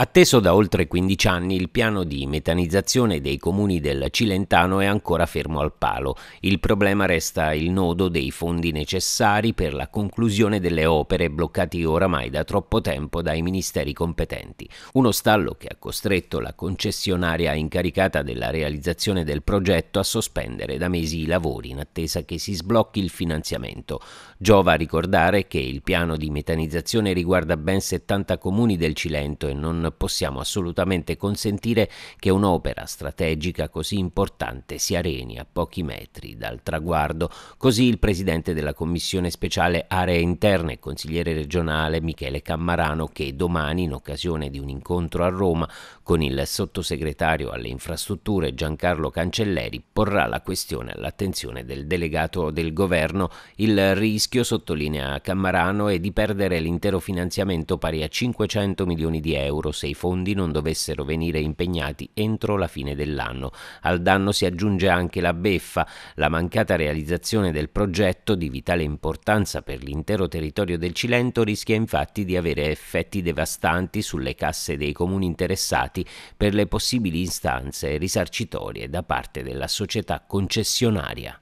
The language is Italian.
Atteso da oltre 15 anni, il piano di metanizzazione dei comuni del Cilentano è ancora fermo al palo. Il problema resta il nodo dei fondi necessari per la conclusione delle opere bloccati oramai da troppo tempo dai ministeri competenti. Uno stallo che ha costretto la concessionaria incaricata della realizzazione del progetto a sospendere da mesi i lavori in attesa che si sblocchi il finanziamento. Giova a ricordare che il piano di metanizzazione riguarda ben 70 comuni del Cilento e non possiamo assolutamente consentire che un'opera strategica così importante si areni a pochi metri dal traguardo. Così il presidente della Commissione speciale Aree Interne e consigliere regionale Michele Cammarano che domani in occasione di un incontro a Roma con il sottosegretario alle infrastrutture Giancarlo Cancelleri porrà la questione all'attenzione del delegato del governo. Il rischio, sottolinea Cammarano, è di perdere l'intero finanziamento pari a 500 milioni di euro se i fondi non dovessero venire impegnati entro la fine dell'anno. Al danno si aggiunge anche la beffa, la mancata realizzazione del progetto di vitale importanza per l'intero territorio del Cilento rischia infatti di avere effetti devastanti sulle casse dei comuni interessati per le possibili istanze risarcitorie da parte della società concessionaria.